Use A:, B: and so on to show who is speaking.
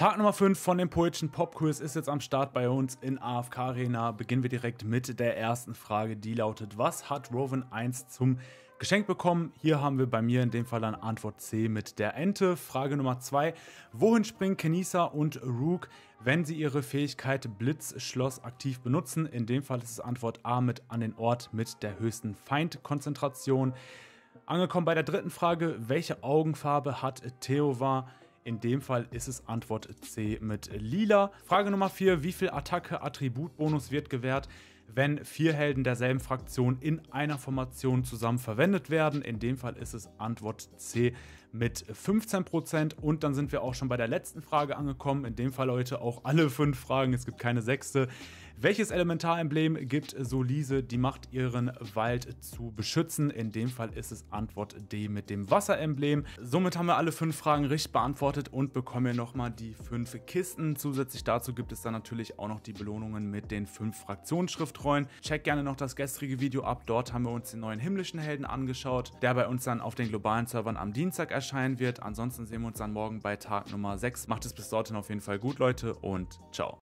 A: Tag Nummer 5 von dem poetischen Popquiz ist jetzt am Start bei uns in AFK Arena. Beginnen wir direkt mit der ersten Frage, die lautet: Was hat Rowan 1 zum Geschenk bekommen? Hier haben wir bei mir in dem Fall dann Antwort C mit der Ente. Frage Nummer 2: Wohin springen Kenisa und Rook, wenn sie ihre Fähigkeit Blitzschloss aktiv benutzen? In dem Fall ist es Antwort A mit an den Ort mit der höchsten Feindkonzentration. Angekommen bei der dritten Frage: Welche Augenfarbe hat Theovar? In dem Fall ist es Antwort C mit lila. Frage Nummer 4. Wie viel Attacke-Attributbonus wird gewährt? wenn vier Helden derselben Fraktion in einer Formation zusammen verwendet werden. In dem Fall ist es Antwort C mit 15%. Und dann sind wir auch schon bei der letzten Frage angekommen. In dem Fall Leute, auch alle fünf Fragen. Es gibt keine sechste. Welches Elementaremblem gibt Solise die Macht, ihren Wald zu beschützen? In dem Fall ist es Antwort D mit dem Wasseremblem. Somit haben wir alle fünf Fragen richtig beantwortet und bekommen hier nochmal die fünf Kisten. Zusätzlich dazu gibt es dann natürlich auch noch die Belohnungen mit den fünf Fraktionsschriftrollen. Check gerne noch das gestrige Video ab. Dort haben wir uns den neuen himmlischen Helden angeschaut, der bei uns dann auf den globalen Servern am Dienstag erscheinen wird. Ansonsten sehen wir uns dann morgen bei Tag Nummer 6. Macht es bis dorthin auf jeden Fall gut, Leute, und ciao.